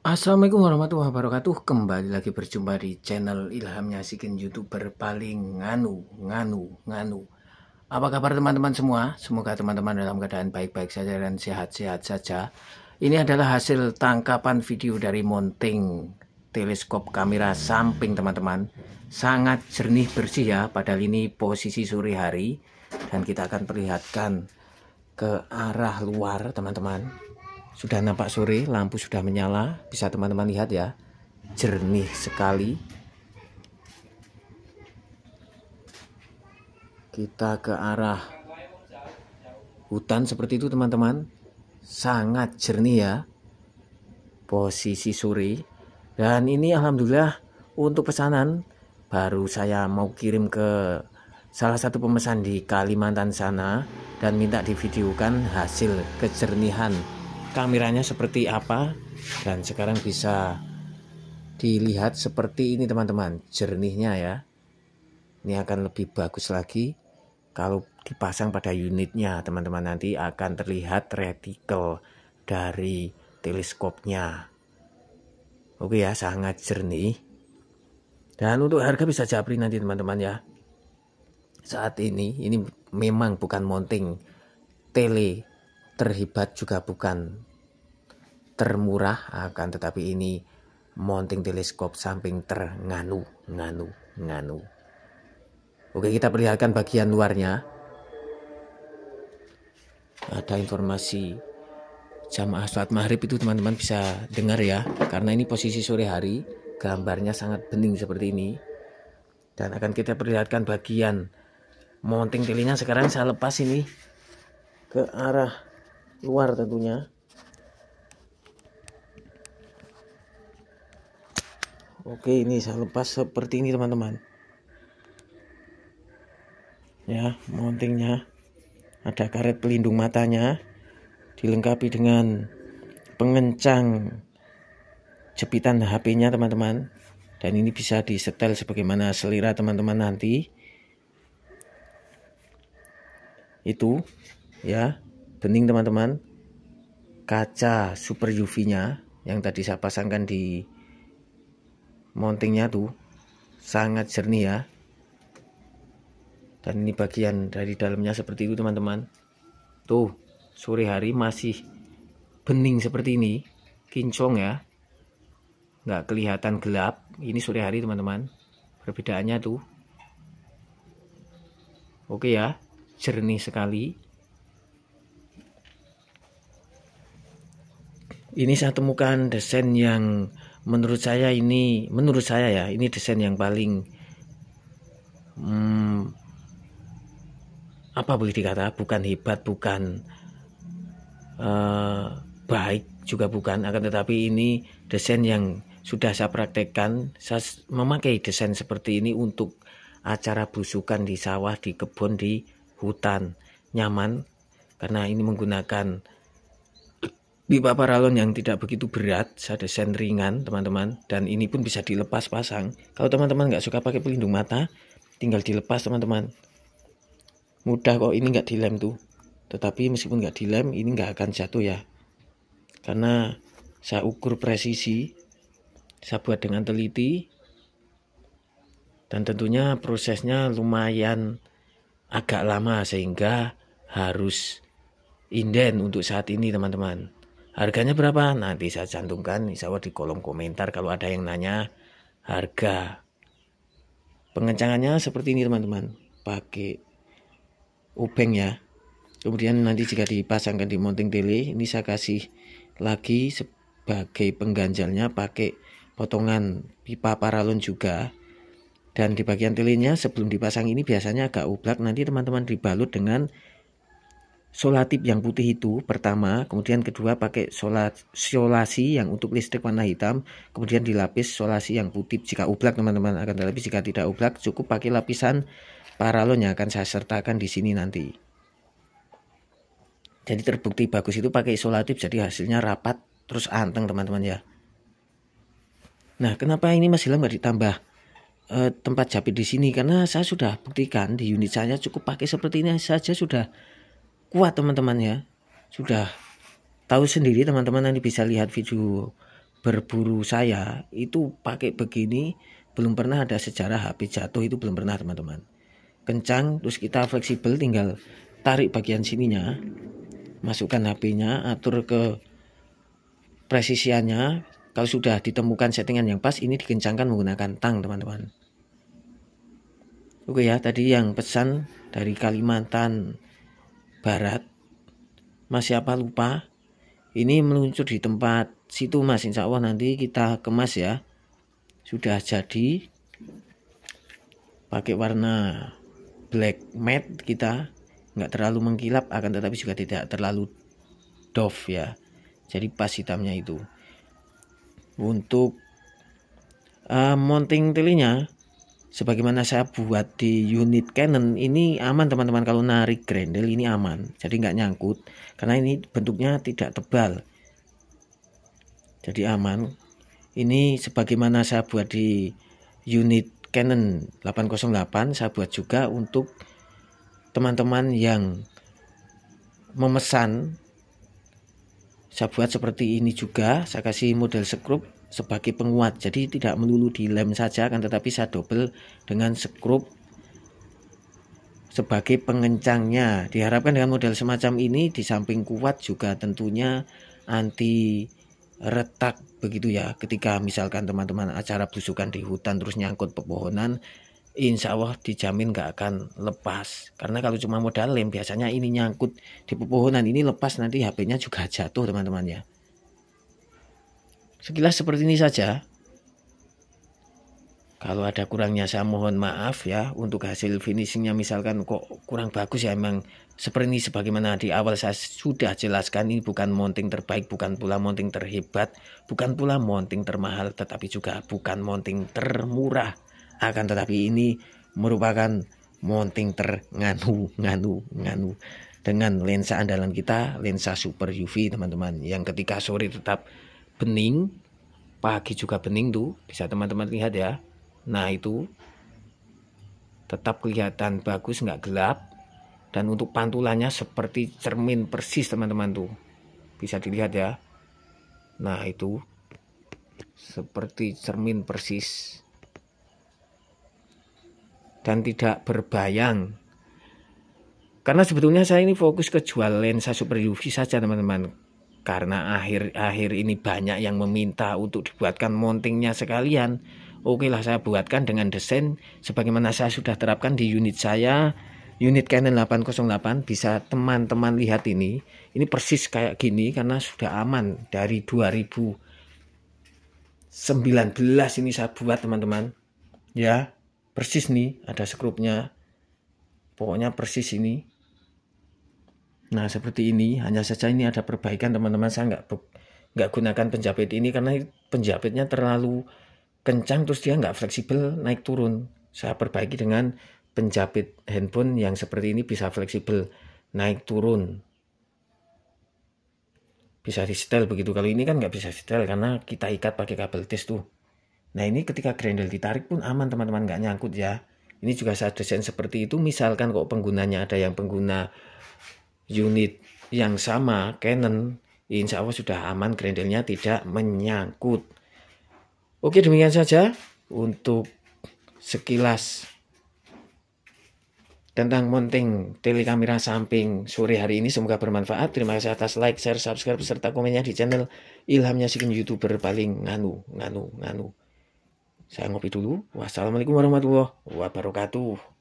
Assalamualaikum warahmatullahi wabarakatuh Kembali lagi berjumpa di channel Ilhamnya Sikin Youtuber paling nganu, nganu, nganu Apa kabar teman-teman semua? Semoga teman-teman dalam keadaan baik-baik saja dan sehat-sehat saja Ini adalah hasil tangkapan video dari mounting teleskop kamera samping teman-teman Sangat jernih bersih ya Padahal ini posisi sore hari Dan kita akan perlihatkan ke arah luar teman-teman sudah nampak sore, lampu sudah menyala. Bisa teman-teman lihat ya. Jernih sekali. Kita ke arah hutan seperti itu teman-teman. Sangat jernih ya. Posisi sore. Dan ini alhamdulillah untuk pesanan baru saya mau kirim ke salah satu pemesan di Kalimantan sana dan minta divideokan hasil kejernihan kameranya seperti apa dan sekarang bisa dilihat seperti ini teman-teman jernihnya ya ini akan lebih bagus lagi kalau dipasang pada unitnya teman-teman nanti akan terlihat retikel dari teleskopnya oke ya sangat jernih dan untuk harga bisa japri nanti teman-teman ya saat ini ini memang bukan mounting tele terhebat juga bukan termurah akan tetapi ini mounting teleskop samping ternganu nganu nganu oke kita perlihatkan bagian luarnya ada informasi jamaah sholat maghrib itu teman-teman bisa dengar ya karena ini posisi sore hari gambarnya sangat bening seperti ini dan akan kita perlihatkan bagian mounting telinga sekarang saya lepas ini ke arah luar tentunya oke ini saya lepas seperti ini teman-teman ya mountingnya ada karet pelindung matanya dilengkapi dengan pengencang jepitan HP-nya teman-teman dan ini bisa disetel sebagaimana selera teman-teman nanti itu ya bening teman-teman kaca super UV nya yang tadi saya pasangkan di mountingnya tuh sangat jernih ya dan ini bagian dari dalamnya seperti itu teman-teman tuh sore hari masih bening seperti ini kincong ya nggak kelihatan gelap ini sore hari teman-teman perbedaannya tuh oke ya jernih sekali ini saya temukan desain yang menurut saya ini menurut saya ya ini desain yang paling hmm, apa boleh dikata bukan hebat bukan uh, baik juga bukan akan tetapi ini desain yang sudah saya praktekkan saya memakai desain seperti ini untuk acara busukan di sawah di kebun di hutan nyaman karena ini menggunakan pipa paralon yang tidak begitu berat saya desain ringan teman-teman dan ini pun bisa dilepas pasang kalau teman-teman nggak suka pakai pelindung mata tinggal dilepas teman-teman mudah kok ini nggak dilem tuh tetapi meskipun nggak dilem ini nggak akan jatuh ya karena saya ukur presisi saya buat dengan teliti dan tentunya prosesnya lumayan agak lama sehingga harus inden untuk saat ini teman-teman Harganya berapa? Nanti saya cantumkan insya Allah di kolom komentar kalau ada yang nanya harga. Pengencangannya seperti ini teman-teman. Pakai ubeng ya. Kemudian nanti jika dipasangkan di mounting tele ini saya kasih lagi sebagai pengganjalnya pakai potongan pipa paralon juga. Dan di bagian telenya sebelum dipasang ini biasanya agak ublak nanti teman-teman dibalut dengan solatip yang putih itu pertama, kemudian kedua pakai solat solasi yang untuk listrik warna hitam, kemudian dilapis solasi yang putih jika ublak teman-teman akan tetapi jika tidak ublak cukup pakai lapisan paralon yang akan saya sertakan di sini nanti. Jadi terbukti bagus itu pakai isolatif jadi hasilnya rapat terus anteng teman-teman ya. Nah kenapa ini masih lama ditambah? Eh, tempat jahit di sini karena saya sudah buktikan di unit saya cukup pakai seperti ini saja sudah kuat teman-teman ya sudah tahu sendiri teman-teman nanti bisa lihat video berburu saya itu pakai begini belum pernah ada sejarah HP jatuh itu belum pernah teman-teman kencang terus kita fleksibel tinggal tarik bagian sininya masukkan HP-nya atur ke presisiannya kalau sudah ditemukan settingan yang pas ini dikencangkan menggunakan tang teman-teman oke ya tadi yang pesan dari Kalimantan barat masih apa lupa ini meluncur di tempat situ Mas Insya Allah nanti kita kemas ya sudah jadi pakai warna black matte kita nggak terlalu mengkilap akan tetapi juga tidak terlalu doff ya jadi pas hitamnya itu untuk uh, mounting telinya sebagaimana saya buat di unit Canon ini aman teman-teman kalau narik grendel ini aman jadi nggak nyangkut karena ini bentuknya tidak tebal jadi aman ini sebagaimana saya buat di unit Canon 808 saya buat juga untuk teman-teman yang memesan saya buat seperti ini juga saya kasih model sekrup sebagai penguat jadi tidak melulu di lem saja kan tetapi saya double dengan skrup sebagai pengencangnya diharapkan dengan model semacam ini di samping kuat juga tentunya anti retak begitu ya ketika misalkan teman-teman acara busukan di hutan terus nyangkut pepohonan insya Allah dijamin gak akan lepas karena kalau cuma modal lem biasanya ini nyangkut di pepohonan ini lepas nanti HP-nya juga jatuh teman temannya Sekilas seperti ini saja. Kalau ada kurangnya saya mohon maaf ya untuk hasil finishingnya misalkan kok kurang bagus ya memang seperti ini sebagaimana di awal saya sudah jelaskan ini bukan mounting terbaik bukan pula mounting terhebat bukan pula mounting termahal tetapi juga bukan mounting termurah akan tetapi ini merupakan mounting ternganu nganu nganu dengan lensa andalan kita lensa super UV teman-teman yang ketika sore tetap bening pagi juga bening tuh bisa teman-teman lihat ya nah itu tetap kelihatan bagus nggak gelap dan untuk pantulannya seperti cermin persis teman-teman tuh bisa dilihat ya nah itu seperti cermin persis dan tidak berbayang karena sebetulnya saya ini fokus ke jual lensa super UV saja teman-teman karena akhir-akhir ini banyak yang meminta untuk dibuatkan mountingnya sekalian oke lah saya buatkan dengan desain sebagaimana saya sudah terapkan di unit saya unit Canon 808 bisa teman-teman lihat ini ini persis kayak gini karena sudah aman dari 2019 ini saya buat teman-teman ya persis nih ada skrupnya pokoknya persis ini Nah seperti ini, hanya saja ini ada perbaikan teman-teman. Saya nggak nggak gunakan penjepit ini karena penjepitnya terlalu kencang terus dia nggak fleksibel naik turun. Saya perbaiki dengan penjepit handphone yang seperti ini bisa fleksibel naik turun. Bisa di setel begitu. Kalau ini kan nggak bisa setel karena kita ikat pakai kabel tis tuh. Nah ini ketika grendel ditarik pun aman teman-teman nggak nyangkut ya. Ini juga saya desain seperti itu. Misalkan kok penggunanya ada yang pengguna unit yang sama Canon insya Allah sudah aman grendelnya tidak menyangkut oke demikian saja untuk sekilas tentang mounting telekamera samping sore hari ini semoga bermanfaat terima kasih atas like share subscribe serta komennya di channel ilhamnya sikin youtuber paling nganu nganu nganu saya ngopi dulu wassalamualaikum warahmatullahi wabarakatuh